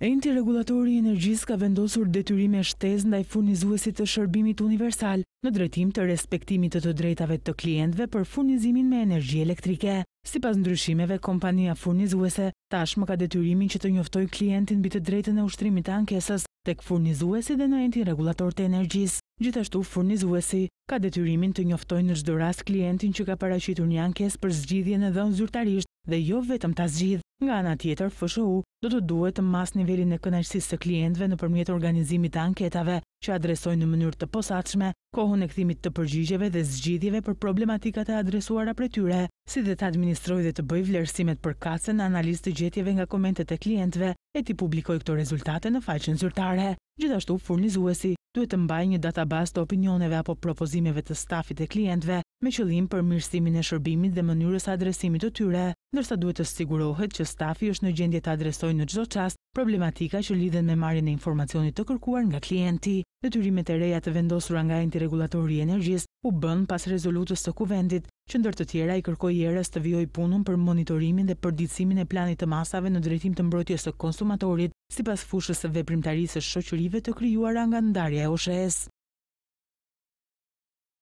Enti regulatori i energjis ka vendosur detyrime shtez ndaj furnizuesit të shërbimit universal në drejtim të respektimit të të drejtave të klientve për furnizimin me energji elektrike. Si pas ndryshimeve, kompania furnizuese tashmë ka detyrimin që të njoftoj klientin bitë drejtën e ushtrimit ankesës tek furnizuesi dhe në enti regulator të energjis. Gjithashtu, furnizuesi ka detyrimin të njoftojnë në gjdo rast klientin që ka paraqitur një ankes për zgjidhje në dhënë zyrtarisht dhe jo vetëm të zgjidh. Nga ana tjetër, FSHU do të duhet të mas nivelin e kënaqësisë së klientëve nëpërmjet organizimit të anketave që adresojnë në mënyrë të posaçme kohën e kthimit të përgjigjeve dhe zgjidhjeve për problematikat e adresuara prej tyre, si dhe të administrojë dhe të bëjë vlerësimet për në analizë të gjetjeve nga komentet e klientëve e ti publikoj këto rezultate në faqen zyrtare. Gjithashtu, furnizuesi duhet të mbaj një databas të opinioneve apo propozimeve të stafit e klientve me qëllim për mirësimin e shërbimit dhe mënyrës adresimit të tyre, nërsa duhet të sigurohet që stafi është në gjendje të adresoj në gjdo qast problematika që lidhen me marjen e informacionit të kërkuar nga klienti. Detyrimet e reja të vendosura nga të regulatori i energjisë u bënë pas rezolutës të kuvendit, që ndër të tjera i kërkoi jeres s të vijojë punën për monitorimin dhe përditësimin e planit të masave në drejtim të mbrojtjes së konsumatorit sipas fushës së veprimtarisë së shoqërive të krijuara nga ndarja e oshes.